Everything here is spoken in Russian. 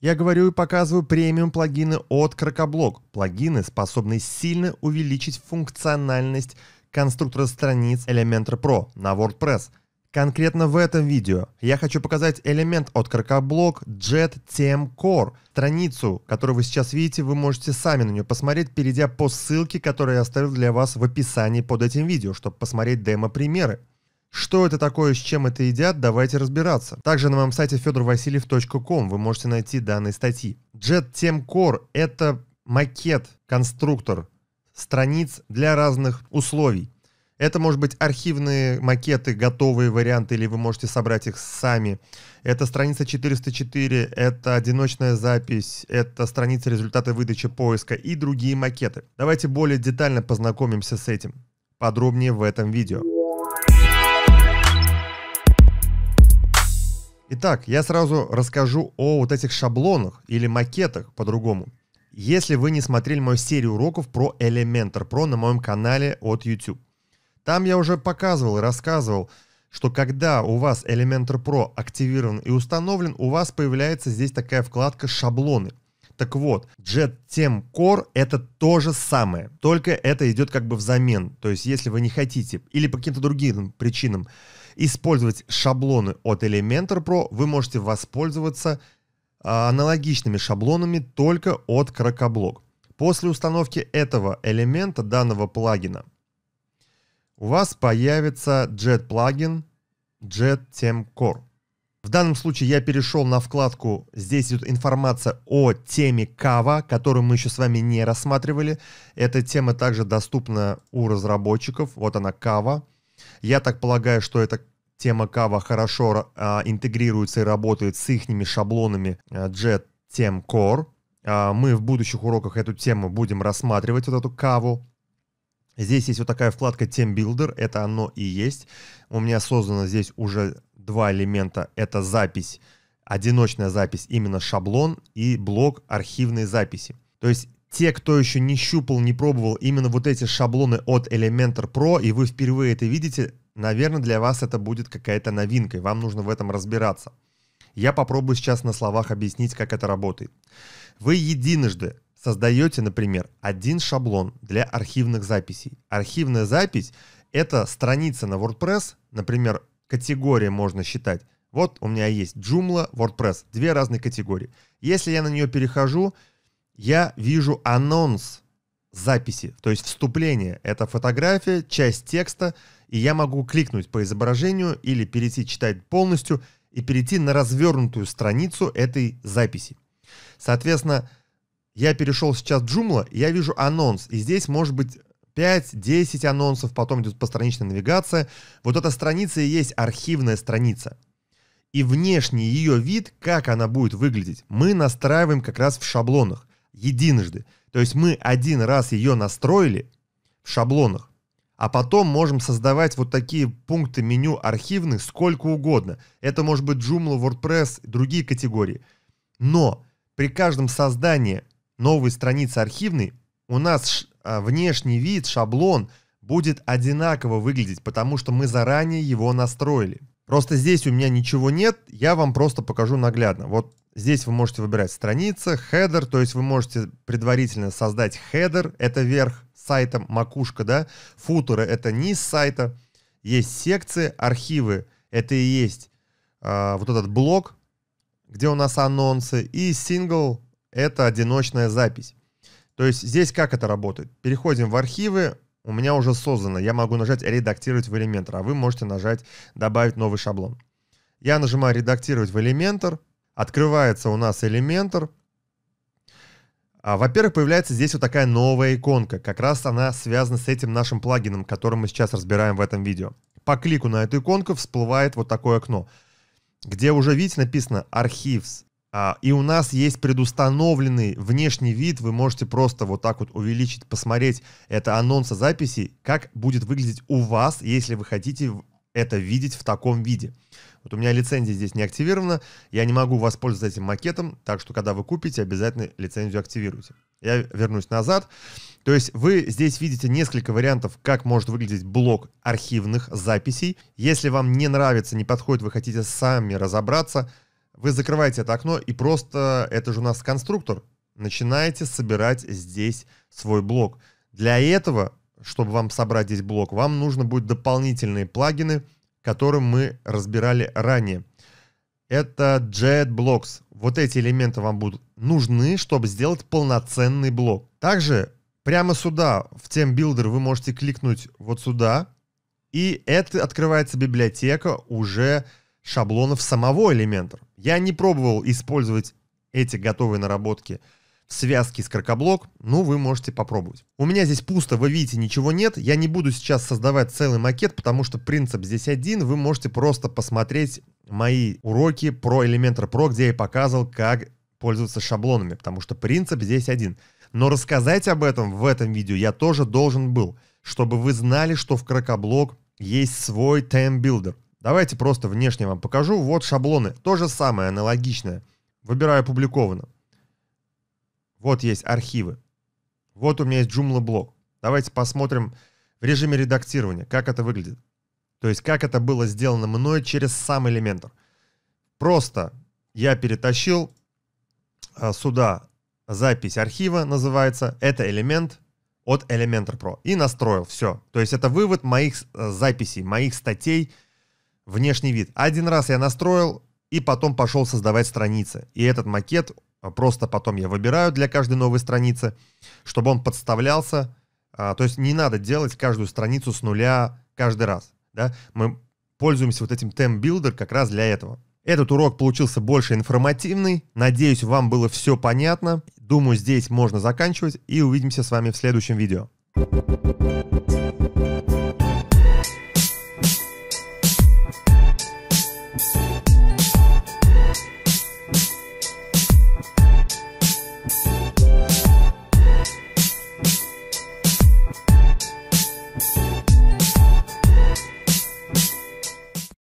Я говорю и показываю премиум плагины от Крокоблок. Плагины, способные сильно увеличить функциональность конструктора страниц Elementor Pro на WordPress. Конкретно в этом видео я хочу показать элемент от Крокоблок Jet TM Core. Страницу, которую вы сейчас видите, вы можете сами на нее посмотреть, перейдя по ссылке, которую я оставил для вас в описании под этим видео, чтобы посмотреть демо-примеры. Что это такое, с чем это едят, давайте разбираться. Также на моем сайте fedorvasiliev.com вы можете найти данные статьи. Jet Tem Core — это макет, конструктор страниц для разных условий. Это может быть архивные макеты, готовые варианты, или вы можете собрать их сами. Это страница 404, это одиночная запись, это страница результаты выдачи поиска и другие макеты. Давайте более детально познакомимся с этим. Подробнее в этом видео. Итак, я сразу расскажу о вот этих шаблонах или макетах по-другому. Если вы не смотрели мою серию уроков про Elementor Pro на моем канале от YouTube. Там я уже показывал и рассказывал, что когда у вас Elementor Pro активирован и установлен, у вас появляется здесь такая вкладка «Шаблоны». Так вот, Jet Tem Core это то же самое, только это идет как бы взамен. То есть, если вы не хотите или по каким-то другим причинам использовать шаблоны от Elementor Pro, вы можете воспользоваться а, аналогичными шаблонами только от Крокоблок. После установки этого элемента, данного плагина, у вас появится Jet плагин Jet Theme Core. В данном случае я перешел на вкладку «Здесь идет информация о теме Кава», которую мы еще с вами не рассматривали. Эта тема также доступна у разработчиков. Вот она, Кава. Я так полагаю, что эта тема Кава хорошо а, интегрируется и работает с ихними шаблонами а, Jet Tem Core. А, мы в будущих уроках эту тему будем рассматривать, вот эту Каву. Здесь есть вот такая вкладка Team Builder, это оно и есть. У меня создано здесь уже два элемента. Это запись, одиночная запись, именно шаблон и блок архивной записи. То есть те, кто еще не щупал, не пробовал именно вот эти шаблоны от Elementor Pro, и вы впервые это видите, наверное, для вас это будет какая-то новинка, и вам нужно в этом разбираться. Я попробую сейчас на словах объяснить, как это работает. Вы единожды создаете, например, один шаблон для архивных записей. Архивная запись — это страница на WordPress, например, категория можно считать. Вот у меня есть Joomla, WordPress, две разные категории. Если я на нее перехожу, я вижу анонс записи, то есть вступление. Это фотография, часть текста, и я могу кликнуть по изображению или перейти читать полностью и перейти на развернутую страницу этой записи. Соответственно, я перешел сейчас в Joomla, и я вижу анонс, и здесь может быть 5-10 анонсов, потом идет постраничная навигация. Вот эта страница и есть архивная страница. И внешний ее вид, как она будет выглядеть, мы настраиваем как раз в шаблонах единожды. То есть мы один раз ее настроили в шаблонах, а потом можем создавать вот такие пункты меню архивных сколько угодно. Это может быть Joomla, WordPress, другие категории. Но при каждом создании новой страницы архивной у нас а, внешний вид, шаблон будет одинаково выглядеть, потому что мы заранее его настроили. Просто здесь у меня ничего нет, я вам просто покажу наглядно. Вот Здесь вы можете выбирать страница, хедер, то есть вы можете предварительно создать хедер, это верх сайта, макушка, да, футеры — это низ сайта, есть секции, архивы — это и есть э, вот этот блок, где у нас анонсы, и сингл — это одиночная запись. То есть здесь как это работает? Переходим в архивы, у меня уже создано, я могу нажать «Редактировать в Elementor, а вы можете нажать «Добавить новый шаблон». Я нажимаю «Редактировать в Elementor открывается у нас Elementor. А, во-первых, появляется здесь вот такая новая иконка. Как раз она связана с этим нашим плагином, который мы сейчас разбираем в этом видео. По клику на эту иконку всплывает вот такое окно, где уже, видите, написано «Архивс». А, и у нас есть предустановленный внешний вид, вы можете просто вот так вот увеличить, посмотреть это анонса записи, как будет выглядеть у вас, если вы хотите это видеть в таком виде. Вот у меня лицензия здесь не активирована, я не могу воспользоваться этим макетом, так что когда вы купите, обязательно лицензию активируйте. Я вернусь назад. То есть вы здесь видите несколько вариантов, как может выглядеть блок архивных записей. Если вам не нравится, не подходит, вы хотите сами разобраться, вы закрываете это окно и просто, это же у нас конструктор, начинаете собирать здесь свой блок. Для этого, чтобы вам собрать здесь блок, вам нужно будет дополнительные плагины – которым мы разбирали ранее. Это JetBlocks. Вот эти элементы вам будут нужны, чтобы сделать полноценный блок. Также прямо сюда, в тем Builder, вы можете кликнуть вот сюда, и это открывается библиотека уже шаблонов самого Elementor. Я не пробовал использовать эти готовые наработки в связке с крокоблок, ну вы можете попробовать. У меня здесь пусто, вы видите, ничего нет. Я не буду сейчас создавать целый макет, потому что принцип здесь один. Вы можете просто посмотреть мои уроки про Elementor Pro, где я показывал, как пользоваться шаблонами, потому что принцип здесь один. Но рассказать об этом в этом видео я тоже должен был, чтобы вы знали, что в крокоблок есть свой тайм-билдер. Давайте просто внешне вам покажу. Вот шаблоны. То же самое, аналогичное. Выбираю опубликовано. Вот есть архивы. Вот у меня есть Joomla блок. Давайте посмотрим в режиме редактирования, как это выглядит. То есть как это было сделано мной через сам Elementor. Просто я перетащил а, сюда запись архива, называется. Это элемент от Elementor Pro. И настроил все. То есть это вывод моих э, записей, моих статей, внешний вид. Один раз я настроил, и потом пошел создавать страницы. И этот макет а, просто потом я выбираю для каждой новой страницы, чтобы он подставлялся. А, то есть не надо делать каждую страницу с нуля каждый раз. Да? Мы пользуемся вот этим Tem Builder как раз для этого. Этот урок получился больше информативный. Надеюсь, вам было все понятно. Думаю, здесь можно заканчивать и увидимся с вами в следующем видео.